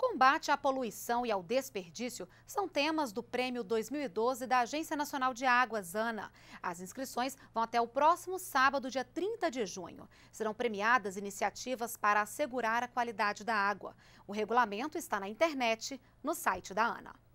Combate à poluição e ao desperdício são temas do Prêmio 2012 da Agência Nacional de Águas, ANA. As inscrições vão até o próximo sábado, dia 30 de junho. Serão premiadas iniciativas para assegurar a qualidade da água. O regulamento está na internet, no site da ANA.